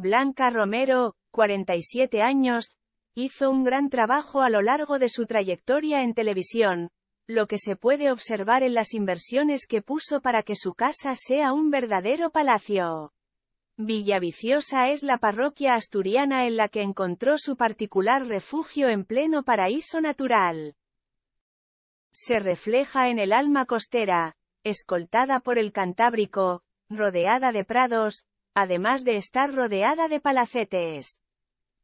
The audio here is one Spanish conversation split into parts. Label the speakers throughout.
Speaker 1: Blanca Romero, 47 años, hizo un gran trabajo a lo largo de su trayectoria en televisión, lo que se puede observar en las inversiones que puso para que su casa sea un verdadero palacio. Villaviciosa es la parroquia asturiana en la que encontró su particular refugio en pleno paraíso natural. Se refleja en el alma costera, escoltada por el Cantábrico, rodeada de prados, además de estar rodeada de palacetes.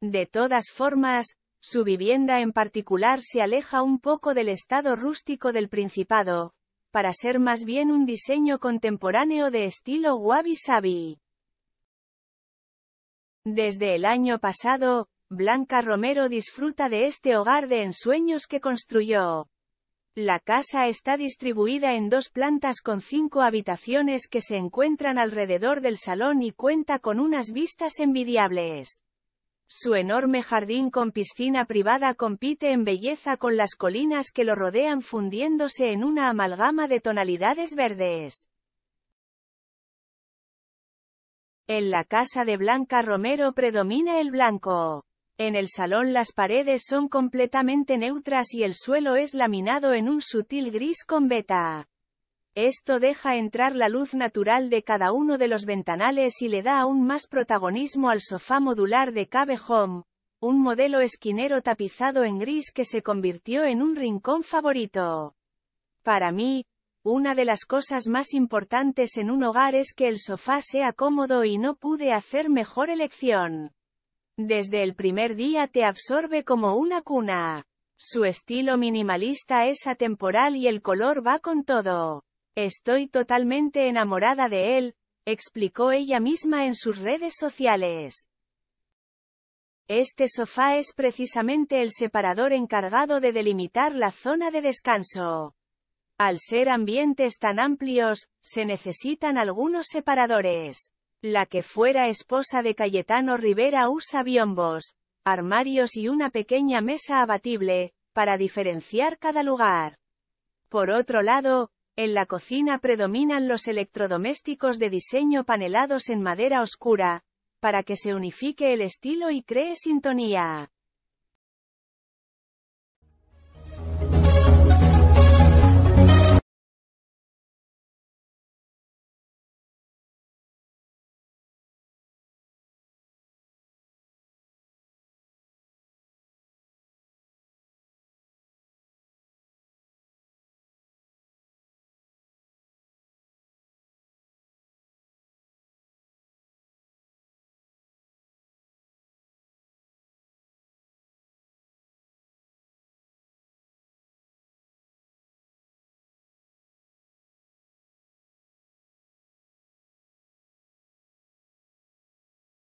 Speaker 1: De todas formas, su vivienda en particular se aleja un poco del estado rústico del Principado, para ser más bien un diseño contemporáneo de estilo wabi-sabi. Desde el año pasado, Blanca Romero disfruta de este hogar de ensueños que construyó. La casa está distribuida en dos plantas con cinco habitaciones que se encuentran alrededor del salón y cuenta con unas vistas envidiables. Su enorme jardín con piscina privada compite en belleza con las colinas que lo rodean fundiéndose en una amalgama de tonalidades verdes. En la casa de Blanca Romero predomina el blanco. En el salón las paredes son completamente neutras y el suelo es laminado en un sutil gris con beta. Esto deja entrar la luz natural de cada uno de los ventanales y le da aún más protagonismo al sofá modular de Cabe Home, un modelo esquinero tapizado en gris que se convirtió en un rincón favorito. Para mí, una de las cosas más importantes en un hogar es que el sofá sea cómodo y no pude hacer mejor elección. Desde el primer día te absorbe como una cuna. Su estilo minimalista es atemporal y el color va con todo. Estoy totalmente enamorada de él, explicó ella misma en sus redes sociales. Este sofá es precisamente el separador encargado de delimitar la zona de descanso. Al ser ambientes tan amplios, se necesitan algunos separadores la que fuera esposa de Cayetano Rivera usa biombos, armarios y una pequeña mesa abatible, para diferenciar cada lugar. Por otro lado, en la cocina predominan los electrodomésticos de diseño panelados en madera oscura, para que se unifique el estilo y cree sintonía.